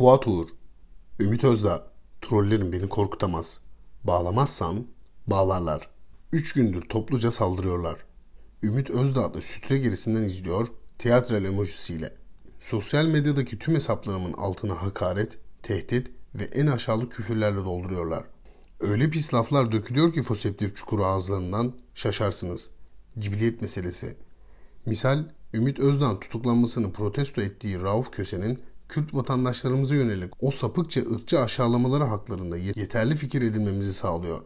Fuat Uğur, Ümit Özda, trollerim beni korkutamaz. Bağlamazsam bağlarlar. Üç gündür topluca saldırıyorlar. Ümit Özdağ da sütre gerisinden izliyor tiyatral emojisiyle. Sosyal medyadaki tüm hesaplarımın altına hakaret, tehdit ve en aşağılık küfürlerle dolduruyorlar. Öyle pis laflar dökülüyor ki foseptif çukuru ağızlarından şaşarsınız. Cibiliyet meselesi. Misal Ümit Özdağ'ın tutuklanmasını protesto ettiği Rauf Köse'nin Kürt vatandaşlarımıza yönelik o sapıkça ırkçı aşağılamaları haklarında yeterli fikir edinmemizi sağlıyor.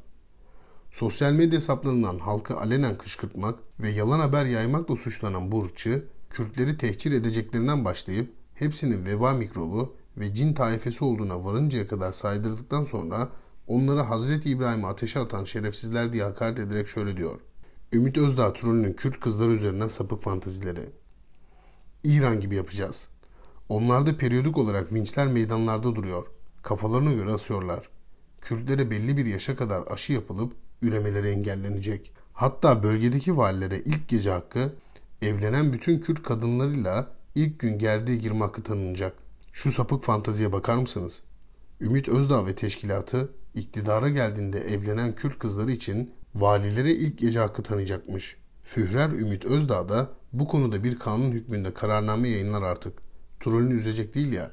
Sosyal medya hesaplarından halkı alenen kışkırtmak ve yalan haber yaymakla suçlanan bu ırkçı, Kürtleri tehcir edeceklerinden başlayıp hepsinin veba mikrobu ve cin taifesi olduğuna varıncaya kadar saydırdıktan sonra onları Hazreti İbrahim'e ateşe atan şerefsizler diye hakaret ederek şöyle diyor. Ümit Özdağ trolünün Kürt kızları üzerinden sapık fantazileri. İran gibi yapacağız. Onlar da periyodik olarak vinçler meydanlarda duruyor. Kafalarına göre asıyorlar. Kürtlere belli bir yaşa kadar aşı yapılıp üremeleri engellenecek. Hatta bölgedeki valilere ilk gece hakkı evlenen bütün Kürt kadınlarıyla ilk gün gerdeğe girme hakkı tanınacak. Şu sapık fantaziye bakar mısınız? Ümit Özdağ ve teşkilatı iktidara geldiğinde evlenen Kürt kızları için valilere ilk gece hakkı tanıyacakmış. Führer Ümit Özdağ da bu konuda bir kanun hükmünde kararname yayınlar artık trolünü üzecek değil ya.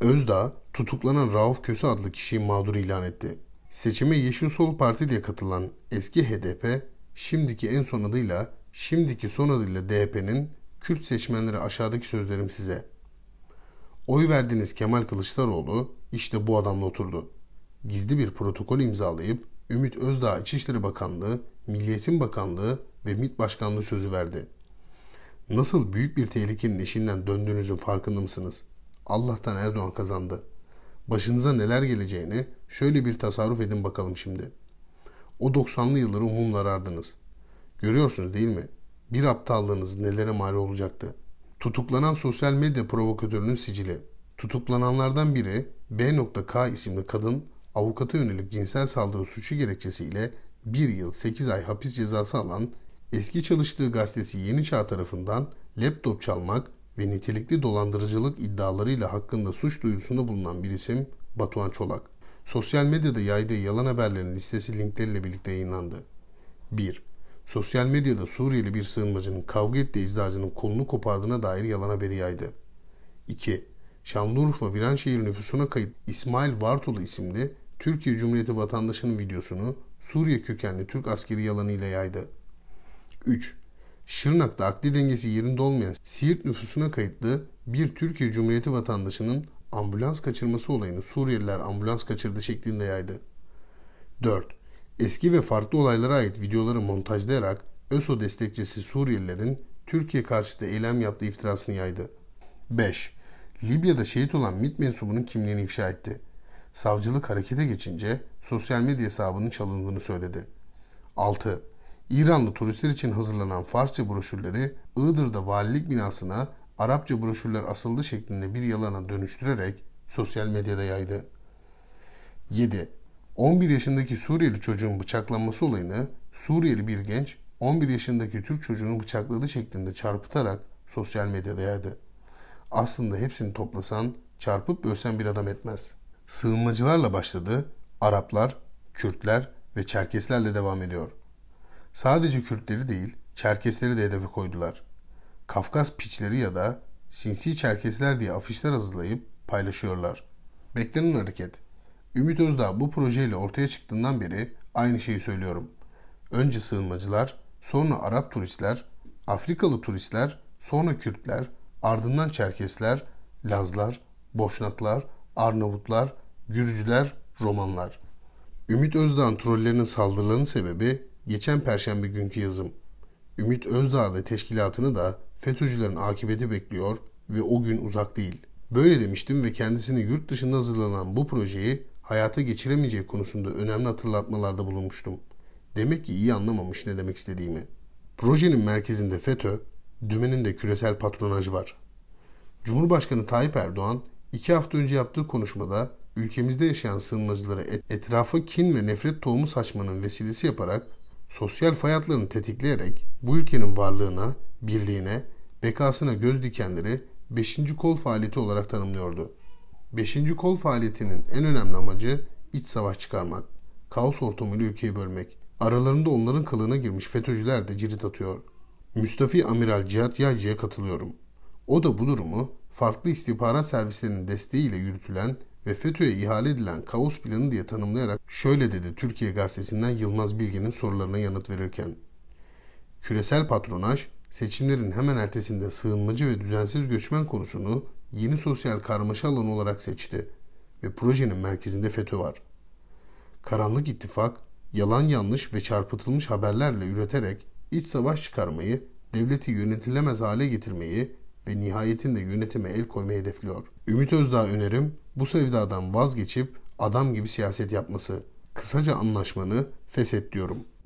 Özdağ tutuklanan Rauf Köse adlı kişiyi mağdur ilan etti. Seçime Yeşil Sol Parti diye katılan eski HDP, şimdiki en son adıyla, şimdiki son adıyla DHP'nin Kürt seçmenleri aşağıdaki sözlerim size. Oy verdiğiniz Kemal Kılıçdaroğlu işte bu adamla oturdu. Gizli bir protokol imzalayıp Ümit Özdağ İçişleri Bakanlığı, Milliyetin Bakanlığı ve MİT Başkanlığı sözü verdi.'' Nasıl büyük bir tehlikenin eşinden döndüğünüzün farkında mısınız? Allah'tan Erdoğan kazandı. Başınıza neler geleceğini şöyle bir tasarruf edin bakalım şimdi. O 90'lı yılları umumlar ardınız. Görüyorsunuz değil mi? Bir aptallığınız nelere mal olacaktı. Tutuklanan sosyal medya provokatörünün sicili. Tutuklananlardan biri B.K isimli kadın avukata yönelik cinsel saldırı suçu gerekçesiyle 1 yıl 8 ay hapis cezası alan eski çalıştığı gazetesi Yeni Çağ tarafından laptop çalmak ve nitelikli dolandırıcılık iddialarıyla hakkında suç duyurusunda bulunan bir isim Batuhan Çolak. Sosyal medyada yaydığı yalan haberlerin listesi linkleriyle birlikte yayınlandı. 1. Sosyal medyada Suriyeli bir sığınmacının kavga ettiği eczacının kolunu kopardığına dair yalan haberi yaydı. 2. Şanlıurfa Viranşehir nüfusuna kayıt İsmail Vartolu isimli Türkiye Cumhuriyeti vatandaşının videosunu Suriye kökenli Türk askeri yalanıyla yaydı. 3. Şırnak'ta akli dengesi yerinde olmayan Siirt nüfusuna kayıtlı bir Türkiye Cumhuriyeti vatandaşının ambulans kaçırması olayını Suriyeliler ambulans kaçırdı şeklinde yaydı. 4. Eski ve farklı olaylara ait videoları montajlayarak ÖSO destekçisi Suriyelilerin Türkiye karşıtı eylem yaptığı iftirasını yaydı. 5. Libya'da şehit olan MİT mensubunun kimliğini ifşa etti. Savcılık harekete geçince sosyal medya hesabının çalındığını söyledi. 6. İranlı turistler için hazırlanan Farsça broşürleri Iğdır'da valilik binasına Arapça broşürler asıldı şeklinde bir yalana dönüştürerek sosyal medyada yaydı. 7. 11 yaşındaki Suriyeli çocuğun bıçaklanması olayını Suriyeli bir genç 11 yaşındaki Türk çocuğunu bıçakladı şeklinde çarpıtarak sosyal medyada yaydı. Aslında hepsini toplasan, çarpıp bölsen bir adam etmez. Sığınmacılarla başladı, Araplar, Kürtler ve Çerkeslerle devam ediyor. Sadece Kürtleri değil, Çerkesleri de hedefe koydular. Kafkas piçleri ya da sinsi Çerkesler diye afişler hazırlayıp paylaşıyorlar. Beklenen hareket. Ümit Özdağ bu projeyle ortaya çıktığından beri aynı şeyi söylüyorum. Önce sığınmacılar, sonra Arap turistler, Afrikalı turistler, sonra Kürtler, ardından Çerkesler, Lazlar, Boşnaklar, Arnavutlar, Gürcüler, Romanlar. Ümit Özdağ'ın trollerinin saldırılarının sebebi geçen perşembe günkü yazım. Ümit Özdağ ve teşkilatını da FETÖ'cülerin akıbeti bekliyor ve o gün uzak değil. Böyle demiştim ve kendisini yurt dışında hazırlanan bu projeyi hayata geçiremeyeceği konusunda önemli hatırlatmalarda bulunmuştum. Demek ki iyi anlamamış ne demek istediğimi. Projenin merkezinde FETÖ, dümenin de küresel patronaj var. Cumhurbaşkanı Tayyip Erdoğan iki hafta önce yaptığı konuşmada ülkemizde yaşayan sığınmacılara etrafa kin ve nefret tohumu saçmanın vesilesi yaparak sosyal fayatlarını tetikleyerek bu ülkenin varlığına, birliğine, bekasına göz dikenleri 5. kol faaliyeti olarak tanımlıyordu. 5. kol faaliyetinin en önemli amacı iç savaş çıkarmak, kaos ortamıyla ülkeyi bölmek. Aralarında onların kılığına girmiş FETÖ'cüler de cirit atıyor. Müstafi Amiral Cihat Yaycı'ya katılıyorum. O da bu durumu farklı istihbarat servislerinin desteğiyle yürütülen ve FETÖ'ye ihale edilen kaos planı diye tanımlayarak şöyle dedi Türkiye Gazetesi'nden Yılmaz Bilge'nin sorularına yanıt verirken. Küresel patronaj, seçimlerin hemen ertesinde sığınmacı ve düzensiz göçmen konusunu yeni sosyal karmaşa alanı olarak seçti ve projenin merkezinde FETÖ var. Karanlık ittifak, yalan yanlış ve çarpıtılmış haberlerle üreterek iç savaş çıkarmayı, devleti yönetilemez hale getirmeyi ve nihayetinde yönetime el koymayı hedefliyor.'' Ümit Özdağ önerim bu sevdadan vazgeçip adam gibi siyaset yapması. Kısaca anlaşmanı feshet diyorum.''